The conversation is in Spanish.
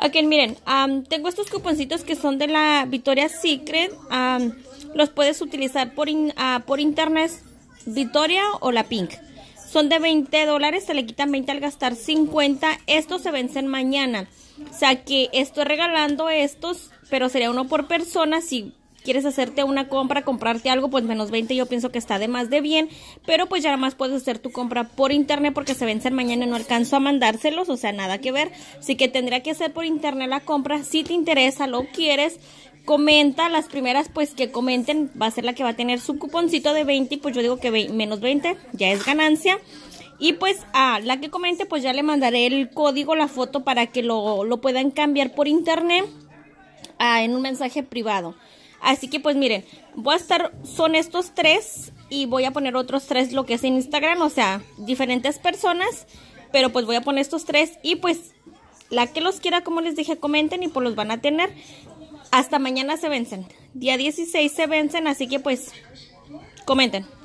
Ok, miren, tengo estos cuponcitos que son de la Victoria Secret. los puedes utilizar por, ah, por internet Victoria o la Pink. Son de 20 dólares, se le quitan 20 al gastar 50. Estos se vencen mañana. O sea que estoy regalando estos, pero sería uno por persona. sí quieres hacerte una compra, comprarte algo, pues menos 20 yo pienso que está de más de bien, pero pues ya nada más puedes hacer tu compra por internet porque se vencen mañana, y no alcanzo a mandárselos, o sea, nada que ver, así que tendría que hacer por internet la compra, si te interesa, lo quieres, comenta, las primeras pues que comenten va a ser la que va a tener su cuponcito de 20, pues yo digo que menos 20 ya es ganancia. Y pues a la que comente pues ya le mandaré el código, la foto para que lo, puedan cambiar por internet ah, en un mensaje privado. Así que pues miren, voy a estar, son estos tres y voy a poner otros tres lo que es en Instagram, o sea, diferentes personas, pero pues voy a poner estos tres y pues la que los quiera, como les dije, comenten y pues los van a tener. Hasta mañana se vencen, día 16 se vencen, así que pues comenten.